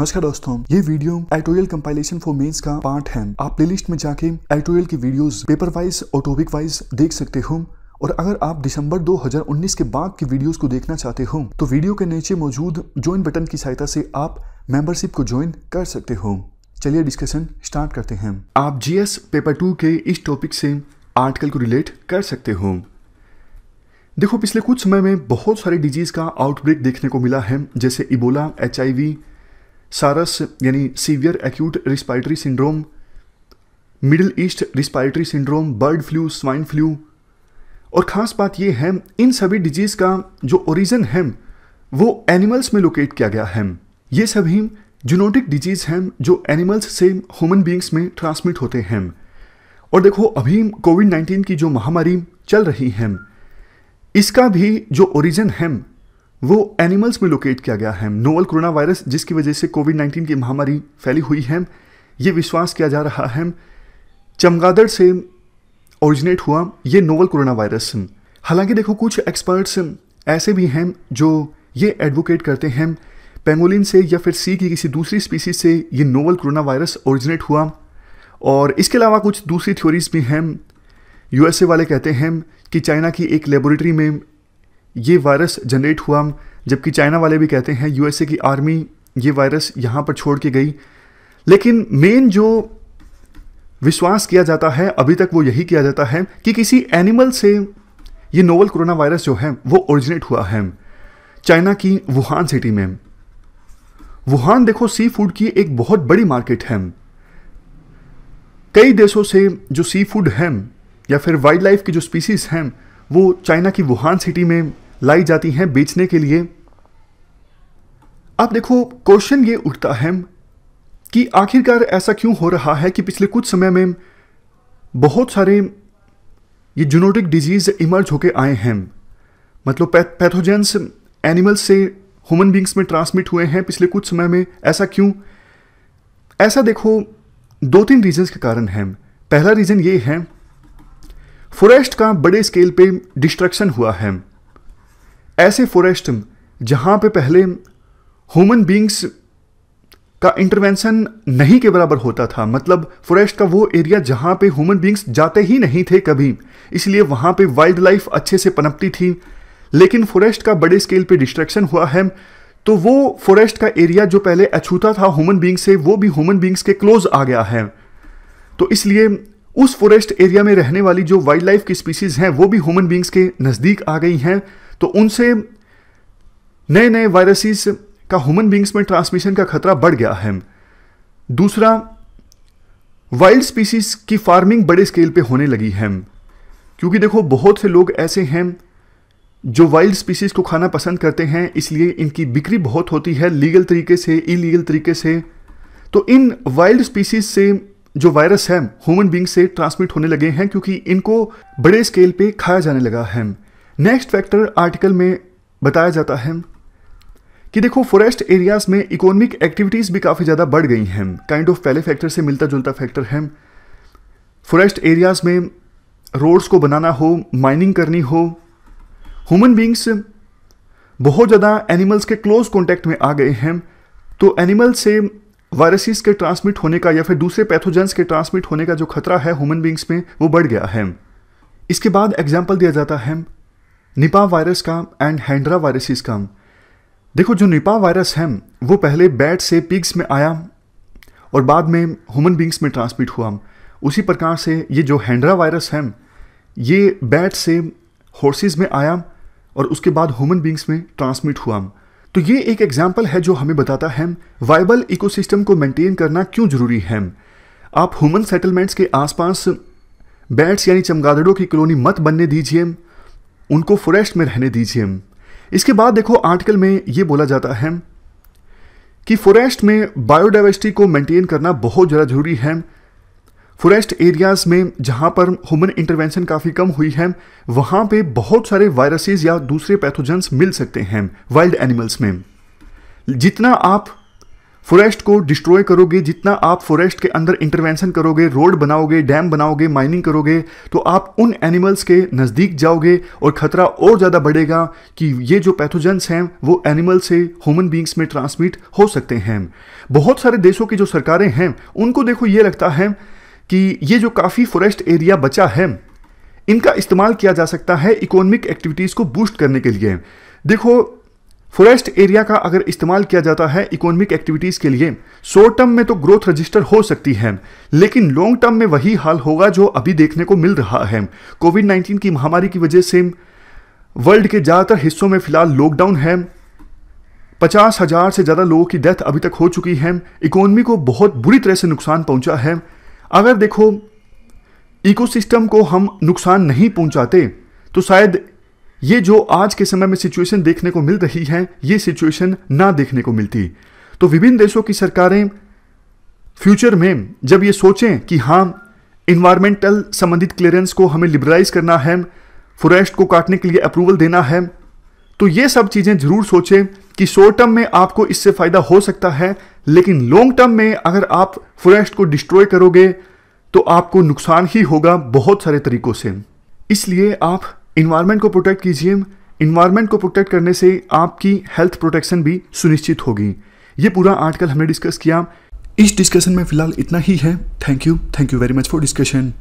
नमस्कार दोस्तों ये video editorial compilation for mains का पार्ट है आप प्लेलिस्ट में जाके एटोरियल की वीडियोस पेपर वाइज और टॉपिक वाइज देख सकते हो और अगर आप दिसंबर 2019 के बाद की वीडियोस को देखना चाहते हो तो वीडियो के नीचे मौजूद ज्वाइन बटन की सहायता से आप मेंबरशिप को ज्वाइन कर सकते हो चलिए डिस्कशन स्टार्ट करते हैं आप जी पेपर टू के इस टॉपिक से आर्टिकल को रिलेट कर सकते हो देखो पिछले कुछ समय में बहुत सारे डिजीज़ का आउटब्रेक देखने को मिला है जैसे इबोला एच सारस यानी severe acute respiratory syndrome Middle East respiratory syndrome bird flu swine flu और ख़ास बात यह है इन सभी डिजीज़ का जो ओरिजन है वो एनिमल्स में लोकेट किया गया है ये सभी जूनोटिक डिजीज़ हैं जो एनिमल्स से ह्यूमन बींग्स में ट्रांसमिट होते हैं और देखो अभी कोविड नाइन्टीन की जो महामारी चल रही है इसका भी जो ओरिजन है वो एनिमल्स में लोकेट किया गया है नोवल कोरोना वायरस जिसकी वजह से कोविड नाइन्टीन की महामारी फैली हुई है ये विश्वास किया जा रहा है चमगादड़ से ओरिजिनेट हुआ ये नोवल कोरोना वायरस हालांकि देखो कुछ एक्सपर्ट्स ऐसे भी हैं जो ये एडवोकेट करते हैं पेंगोलिन से या फिर सी की किसी दूसरी स्पीसीज से ये नोवल कोरोना वायरस ओरिजिनेट हुआ और इसके अलावा कुछ दूसरी थ्योरीज भी हैं यूएसए वाले कहते हैं कि चाइना की एक लेबोरेटरी में ये वायरस जनरेट हुआ जबकि चाइना वाले भी कहते हैं यूएसए की आर्मी ये वायरस यहाँ पर छोड़ के गई लेकिन मेन जो विश्वास किया जाता है अभी तक वो यही किया जाता है कि किसी एनिमल से ये नोवल कोरोना वायरस जो है वो ओरिजिनेट हुआ है चाइना की वुहान सिटी में वुहान देखो सी फूड की एक बहुत बड़ी मार्केट है कई देशों से जो सी फूड है या फिर वाइल्ड लाइफ की जो स्पीसीज हैं वो चाइना की वुहान सिटी में लाई जाती हैं बेचने के लिए अब देखो क्वेश्चन ये उठता है कि आखिरकार ऐसा क्यों हो रहा है कि पिछले कुछ समय में बहुत सारे ये जूनोटिक डिजीज़ इमर्ज होके आए हैं मतलब पैथोजेंस एनिमल्स से ह्यूमन बींग्स में ट्रांसमिट हुए हैं पिछले कुछ समय में ऐसा क्यों ऐसा देखो दो तीन रीजंस के कारण हैं पहला रीज़न ये है फॉरेस्ट का बड़े स्केल पे डिस्ट्रक्शन हुआ है ऐसे फॉरेस्ट जहाँ पे पहले ह्यूमन बींग्स का इंटरवेंशन नहीं के बराबर होता था मतलब फॉरेस्ट का वो एरिया जहाँ पे ह्यूमन बींग्स जाते ही नहीं थे कभी इसलिए वहाँ पे वाइल्ड लाइफ अच्छे से पनपती थी लेकिन फॉरेस्ट का बड़े स्केल पे डिस्ट्रक्शन हुआ है तो वो फॉरेस्ट का एरिया जो पहले अछूता था ह्यूमन बींग से वो भी ह्यूमन बींग्स के क्लोज आ गया है तो इसलिए उस फॉरेस्ट एरिया में रहने वाली जो वाइल्ड लाइफ की स्पीसीज़ हैं वो भी ह्यूमन बींग्स के नज़दीक आ गई हैं तो उनसे नए नए वायरसेस का ह्यूमन बींग्स में ट्रांसमिशन का खतरा बढ़ गया है दूसरा वाइल्ड स्पीसीज की फार्मिंग बड़े स्केल पे होने लगी है क्योंकि देखो बहुत से लोग ऐसे हैं जो वाइल्ड स्पीसीज को खाना पसंद करते हैं इसलिए इनकी बिक्री बहुत होती है लीगल तरीके से इलीगल तरीके से तो इन वाइल्ड स्पीसीज से जो वायरस है ह्यूमन बींग से ट्रांसमिट होने लगे हैं क्योंकि इनको बड़े स्केल पे खाया जाने लगा है नेक्स्ट फैक्टर आर्टिकल में बताया जाता है कि देखो फॉरेस्ट एरियाज में इकोनॉमिक एक्टिविटीज़ भी काफ़ी ज़्यादा बढ़ गई हैं काइंड ऑफ पहले फैक्टर से मिलता जुलता फैक्टर है फॉरेस्ट एरियाज में रोड्स को बनाना हो माइनिंग करनी हो ह्यूमन बींग्स बहुत ज़्यादा एनिमल्स के क्लोज कॉन्टेक्ट में आ गए हैं तो एनिमल से वायरसेस के ट्रांसमिट होने का या फिर दूसरे पैथोजेंस के ट्रांसमिट होने का जो खतरा है ह्यूमन बींग्स में वो बढ़ गया है इसके बाद एग्जाम्पल दिया जाता है निपा वायरस का एंड हैंड्रा वायरसेस का देखो जो निपा वायरस है वो पहले बैट से पिग्स में आया और बाद में ह्यूमन बींग्स में ट्रांसमिट हुआ उसी प्रकार से ये जो हैंड्रा वायरस है ये बैट से हॉर्सेस में आया और उसके बाद ह्यूमन बींग्स में ट्रांसमिट हुआ तो ये एक एग्जाम्पल है जो हमें बताता है वाइबल इकोसिस्टम को मेंटेन करना क्यों ज़रूरी है आप ह्यूमन सेटलमेंट्स के आसपास बैट्स यानी चमगादड़ों की कॉलोनी मत बनने दीजिए उनको फॉरेस्ट में रहने दीजिए इसके बाद देखो आर्टिकल में ये बोला जाता है कि फॉरेस्ट में बायोडाइवर्सिटी को मेंटेन करना बहुत ज़्यादा जरूरी है फॉरेस्ट एरियाज़ में जहाँ पर ह्यूमन इंटरवेंशन काफ़ी कम हुई है वहाँ पे बहुत सारे वायरसेस या दूसरे पैथोजेंस मिल सकते हैं वाइल्ड एनिमल्स में जितना आप फॉरेस्ट को डिस्ट्रॉय करोगे जितना आप फॉरेस्ट के अंदर इंटरवेंशन करोगे रोड बनाओगे डैम बनाओगे माइनिंग करोगे तो आप उन एनिमल्स के नज़दीक जाओगे और ख़तरा और ज़्यादा बढ़ेगा कि ये जो पैथोजेंस हैं वो एनिमल से ह्यूमन बींग्स में ट्रांसमिट हो सकते हैं बहुत सारे देशों की जो सरकारें हैं उनको देखो ये लगता है कि ये जो काफ़ी फॉरेस्ट एरिया बचा है इनका इस्तेमाल किया जा सकता है इकोनॉमिक एक्टिविटीज़ को बूस्ट करने के लिए देखो फॉरेस्ट एरिया का अगर इस्तेमाल किया जाता है इकोनॉमिक एक्टिविटीज़ के लिए शॉर्ट टर्म में तो ग्रोथ रजिस्टर हो सकती है लेकिन लॉन्ग टर्म में वही हाल होगा जो अभी देखने को मिल रहा है कोविड नाइन्टीन की महामारी की वजह से वर्ल्ड के ज़्यादातर हिस्सों में फिलहाल लॉकडाउन है पचास हज़ार से ज़्यादा लोगों की डेथ अभी तक हो चुकी है इकोनॉमी को बहुत बुरी तरह से नुकसान पहुंचा है अगर देखो इकोसिस्टम को हम नुकसान नहीं पहुंचाते तो शायद ये जो आज के समय में सिचुएशन देखने को मिल रही है ये सिचुएशन ना देखने को मिलती तो विभिन्न देशों की सरकारें फ्यूचर में जब ये सोचें कि हाँ इन्वायरमेंटल संबंधित क्लियरेंस को हमें लिबरलाइज करना है फॉरेस्ट को काटने के लिए अप्रूवल देना है तो ये सब चीज़ें जरूर सोचें कि शॉर्ट टर्म में आपको इससे फ़ायदा हो सकता है लेकिन लॉन्ग टर्म में अगर आप फॉरेस्ट को डिस्ट्रॉय करोगे तो आपको नुकसान ही होगा बहुत सारे तरीकों से इसलिए आप इन्वायरमेंट को प्रोटेक्ट कीजिए इन्वायरमेंट को प्रोटेक्ट करने से आपकी हेल्थ प्रोटेक्शन भी सुनिश्चित होगी ये पूरा आर्टिकल हमने डिस्कस किया इस डिस्कशन में फिलहाल इतना ही है thank you thank you very much for discussion